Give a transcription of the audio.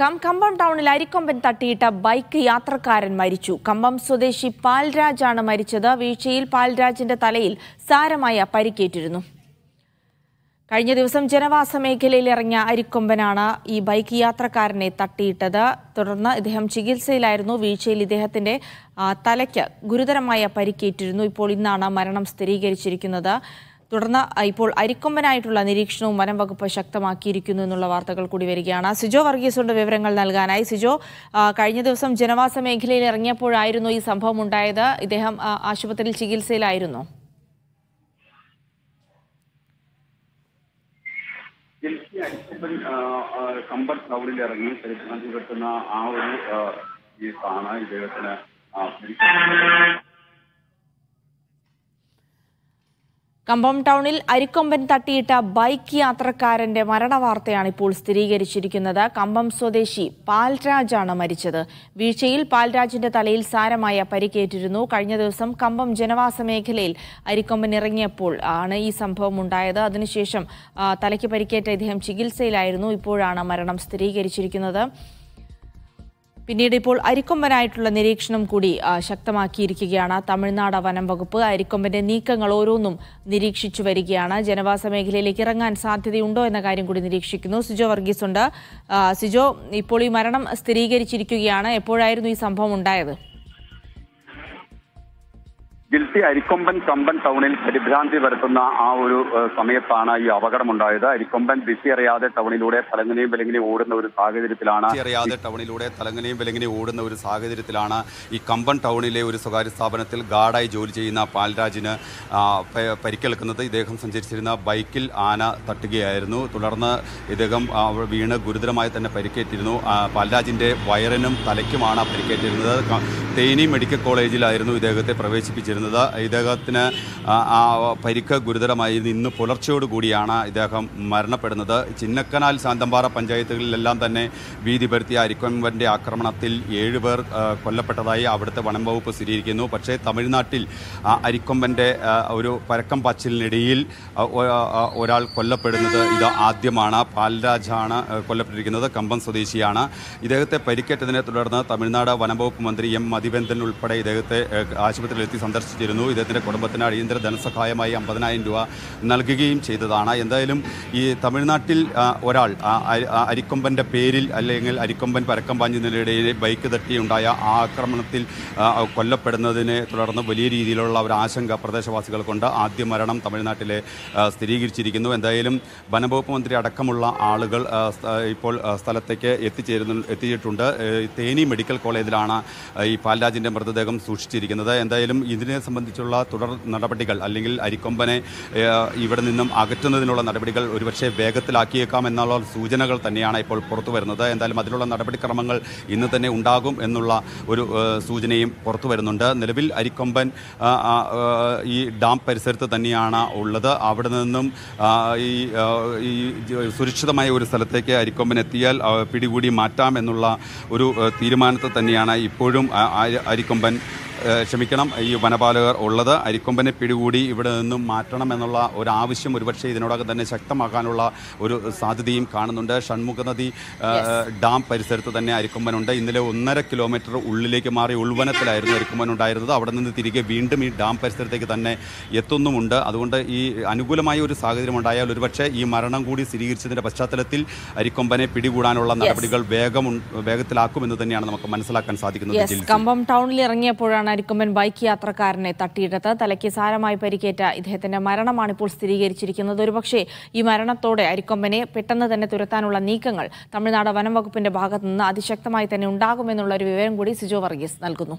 തുടക്കം കമ്പം ടൗണിൽ അരിക്കൊമ്പൻ തട്ടിയിട്ട ബൈക്ക് യാത്രക്കാരൻ മരിച്ചു കമ്പം സ്വദേശി പാൽരാജ് ആണ് മരിച്ചത് വീഴ്ചയിൽ പാൽരാജിന്റെ തലയിൽ സാരമായ പരിക്കേറ്റിരുന്നു കഴിഞ്ഞ ദിവസം ജനവാസ മേഖലയിൽ ഇറങ്ങിയ അരിക്കൊമ്പനാണ് ഈ ബൈക്ക് യാത്രക്കാരനെ തട്ടിയിട്ടത് തുടർന്ന് ഇദ്ദേഹം ചികിത്സയിലായിരുന്നു വീഴ്ചയിൽ ഇദ്ദേഹത്തിന്റെ തലയ്ക്ക് ഗുരുതരമായ പരിക്കേറ്റിരുന്നു ഇപ്പോൾ ഇന്നാണ് മരണം സ്ഥിരീകരിച്ചിരിക്കുന്നത് തുടർന്ന് ഇപ്പോൾ അരിക്കൊമ്പനായിട്ടുള്ള നിരീക്ഷണവും വനംവകുപ്പ് ശക്തമാക്കിയിരിക്കുന്നു എന്നുള്ള വാർത്തകൾ കൂടി വരികയാണ് സിജോ വർഗീസുണ്ട് വിവരങ്ങൾ നൽകാനായി സിജോ കഴിഞ്ഞ ദിവസം ജനവാസ മേഖലയിൽ ഇറങ്ങിയപ്പോഴായിരുന്നു ഈ സംഭവം ഉണ്ടായത് ഇദ്ദേഹം ആശുപത്രിയിൽ ചികിത്സയിലായിരുന്നു കമ്പൻ ടൗണിൽ ഇറങ്ങി ചരിത്രം കിട്ടുന്ന ആ ഒരു കേസാണ് ഇദ്ദേഹത്തിന് കമ്പം ടൗണിൽ അരിക്കൊമ്പൻ തട്ടിയിട്ട ബൈക്ക് യാത്രക്കാരന്റെ മരണവാർത്തയാണ് ഇപ്പോൾ സ്ഥിരീകരിച്ചിരിക്കുന്നത് കമ്പം സ്വദേശി പാൽരാജാണ് മരിച്ചത് വീഴ്ചയിൽ പാൽരാജിന്റെ തലയിൽ സാരമായ പരിക്കേറ്റിരുന്നു കഴിഞ്ഞ ദിവസം കമ്പം ജനവാസ മേഖലയിൽ അരിക്കൊമ്പൻ ഇറങ്ങിയപ്പോൾ ആണ് ഈ സംഭവം ഉണ്ടായത് അതിനുശേഷം തലയ്ക്ക് പരിക്കേറ്റ ഇദ്ദേഹം ചികിത്സയിലായിരുന്നു ഇപ്പോഴാണ് മരണം സ്ഥിരീകരിച്ചിരിക്കുന്നത് പിന്നീട് ഇപ്പോൾ അരിക്കൊമ്പനായിട്ടുള്ള നിരീക്ഷണം കൂടി ശക്തമാക്കിയിരിക്കുകയാണ് തമിഴ്നാട് വനം വകുപ്പ് അരിക്കൊമ്പന്റെ നീക്കങ്ങൾ ഓരോന്നും നിരീക്ഷിച്ചു വരികയാണ് ജനവാസ മേഖലയിലേക്ക് ഇറങ്ങാൻ സാധ്യതയുണ്ടോ എന്ന കാര്യം കൂടി നിരീക്ഷിക്കുന്നു സിജോ വർഗീസ് ഉണ്ട് സിജോ ഇപ്പോൾ ഈ മരണം സ്ഥിരീകരിച്ചിരിക്കുകയാണ് എപ്പോഴായിരുന്നു ഈ സംഭവം ഉണ്ടായത് ജിൽസി അരിക്കൊമ്പൻ കമ്പൻ ടൗണിൽ പരിഭ്രാന്തി വരുത്തുന്ന ആ ഒരു സമയത്താണ് ഈ അപകടമുണ്ടായത് അരിക്കൊമ്പൻ ബിസി അറിയാതെ ടൗണിലൂടെ തലങ്ങനെയും വിലങ്ങനെയും ഓടുന്ന ഒരു സാഹചര്യത്തിലാണ് അറിയാതെ ടൗണിലൂടെ തലങ്ങനെയും വിലങ്ങനെയും ഓടുന്ന ഒരു സാഹചര്യത്തിലാണ് ഈ കമ്പൻ ടൗണിലെ ഒരു സ്വകാര്യ സ്ഥാപനത്തിൽ ഗാർഡായി ജോലി ചെയ്യുന്ന പാൽരാജിന് പരിക്കേൽക്കുന്നത് ഇദ്ദേഹം സഞ്ചരിച്ചിരുന്ന ബൈക്കിൽ ആന തട്ടുകയായിരുന്നു തുടർന്ന് ഇദ്ദേഹം വീണ് ഗുരുതരമായി തന്നെ പരിക്കേറ്റിരുന്നു പാൽരാജിന്റെ വയറിനും തലയ്ക്കുമാണ് പരിക്കേറ്റിരുന്നത് തേനി മെഡിക്കൽ കോളേജിലായിരുന്നു ഇദ്ദേഹത്തെ പ്രവേശിപ്പിച്ചിരുന്നത് വരുന്നത് ഇദ്ദേഹത്തിന് പരിക്ക് ഗുരുതരമായി ഇന്ന് പുലർച്ചയോടുകൂടിയാണ് ഇദ്ദേഹം മരണപ്പെടുന്നത് ചിന്നക്കനാൽ ശാന്തമ്പാറ പഞ്ചായത്തുകളിലെല്ലാം തന്നെ വീതി പരുത്തിയ അരിക്കൊമ്പൻ്റെ ആക്രമണത്തിൽ ഏഴുപേർ കൊല്ലപ്പെട്ടതായി അവിടുത്തെ വനം വകുപ്പ് സ്ഥിരീകരിക്കുന്നു പക്ഷേ തമിഴ്നാട്ടിൽ ആ അരിക്കൊമ്പൻ്റെ ഒരു പരക്കം പച്ചിലിനിടയിൽ ഒരാൾ കൊല്ലപ്പെടുന്നത് ഇത് ആദ്യമാണ് പാൽരാജാണ് കൊല്ലപ്പെട്ടിരിക്കുന്നത് കമ്പം സ്വദേശിയാണ് ഇദ്ദേഹത്തെ പരിക്കേറ്റതിനെ തുടർന്ന് തമിഴ്നാട് വനം വകുപ്പ് മന്ത്രി എം മതിവേന്ദൻ ഉൾപ്പെടെ ഇദ്ദേഹത്തെ ആശുപത്രിയിലെത്തി സന്ദർശിച്ചു പരാമർശിച്ചിരുന്നു ഇദ്ദേഹത്തിൻ്റെ കുടുംബത്തിന് അടിയന്തര ധനസഹായമായി അമ്പതിനായിരം രൂപ നൽകുകയും ചെയ്തതാണ് എന്തായാലും ഈ തമിഴ്നാട്ടിൽ ഒരാൾ അരിക്കൊമ്പൻ്റെ പേരിൽ അല്ലെങ്കിൽ അരിക്കൊമ്പൻ പരക്കമ്പാഞ്ചി നിലയുടെ ബൈക്ക് തട്ടിയുണ്ടായ ആക്രമണത്തിൽ കൊല്ലപ്പെടുന്നതിനെ തുടർന്ന് വലിയ രീതിയിലുള്ള ഒരു ആശങ്ക പ്രദേശവാസികൾക്കുണ്ട് ആദ്യ മരണം തമിഴ്നാട്ടിലെ സ്ഥിരീകരിച്ചിരിക്കുന്നു എന്തായാലും വനംവകുപ്പ് മന്ത്രി അടക്കമുള്ള ആളുകൾ ഇപ്പോൾ സ്ഥലത്തേക്ക് എത്തിച്ചേരുന്നു എത്തിയിട്ടുണ്ട് തേനി മെഡിക്കൽ കോളേജിലാണ് ഈ പാൽരാജിൻ്റെ മൃതദേഹം സൂക്ഷിച്ചിരിക്കുന്നത് എന്തായാലും ഇതിനെ സംബന്ധിച്ചുള്ള തുടർ നടപടികൾ അല്ലെങ്കിൽ അരിക്കൊമ്പനെ ഇവിടെ നിന്നും അകറ്റുന്നതിനുള്ള നടപടികൾ ഒരുപക്ഷെ വേഗത്തിലാക്കിയേക്കാം എന്നുള്ള സൂചനകൾ തന്നെയാണ് ഇപ്പോൾ പുറത്തു വരുന്നത് എന്തായാലും അതിലുള്ള നടപടിക്രമങ്ങൾ ഇന്ന് തന്നെ ഉണ്ടാകും എന്നുള്ള ഒരു സൂചനയും പുറത്തു വരുന്നുണ്ട് നിലവിൽ അരിക്കൊമ്പൻ ഈ ഡാം പരിസരത്ത് തന്നെയാണ് ഉള്ളത് അവിടെ നിന്നും ഈ സുരക്ഷിതമായ ഒരു സ്ഥലത്തേക്ക് അരിക്കൊമ്പൻ എത്തിയാൽ പിടികൂടി മാറ്റാം എന്നുള്ള ഒരു തീരുമാനത്തെ തന്നെയാണ് ഇപ്പോഴും അരിക്കൊമ്പൻ ക്ഷമിക്കണം ഈ വനപാലകർ ഉള്ളത് അരിക്കൊമ്പനെ പിടികൂടി ഇവിടെ നിന്നും മാറ്റണം എന്നുള്ള ഒരു ആവശ്യം ഒരുപക്ഷെ ഇതിനോടകം തന്നെ ശക്തമാക്കാനുള്ള ഒരു സാധ്യതയും കാണുന്നുണ്ട് ഷൺമുഖ നദി ഡാം പരിസരത്ത് തന്നെ അരിക്കൊമ്പനുണ്ട് ഇന്നലെ ഒന്നര കിലോമീറ്റർ ഉള്ളിലേക്ക് മാറി ഉൾവനത്തിലായിരുന്നു അരിക്കൊമ്പൻ ഉണ്ടായിരുന്നത് അവിടെ നിന്ന് തിരികെ വീണ്ടും ഈ ഡാം പരിസരത്തേക്ക് തന്നെ എത്തുന്നുമുണ്ട് അതുകൊണ്ട് ഈ അനുകൂലമായ ഒരു സാഹചര്യം ഉണ്ടായാൽ ഒരുപക്ഷെ ഈ മരണം കൂടി സ്ഥിരീകരിച്ചതിൻ്റെ പശ്ചാത്തലത്തിൽ അരിക്കൊമ്പനെ പിടികൂടാനുള്ള നടപടികൾ വേഗം വേഗത്തിലാക്കുമെന്ന് തന്നെയാണ് നമുക്ക് മനസ്സിലാക്കാൻ സാധിക്കുന്നത് കമ്പം ടൗണിൽ ഇറങ്ങിയപ്പോഴാണ് അരിക്കൊമ്പൻ ബൈക്ക് യാത്രക്കാരനെ തട്ടിയിടത്ത് തലയ്ക്ക് സാരമായി പരിക്കേറ്റ ഇദ്ദേഹത്തിന്റെ മരണമാണ് ഇപ്പോൾ സ്ഥിരീകരിച്ചിരിക്കുന്നത് ഒരുപക്ഷെ ഈ മരണത്തോടെ അരിക്കൊമ്പനെ പെട്ടെന്ന് തന്നെ തുരത്താനുള്ള നീക്കങ്ങൾ തമിഴ്നാട് വനംവകുപ്പിന്റെ ഭാഗത്തുനിന്ന് അതിശക്തമായി തന്നെ ഉണ്ടാകുമെന്നുള്ള ഒരു വിവരം കൂടി സിജോ വർഗീസ് നൽകുന്നു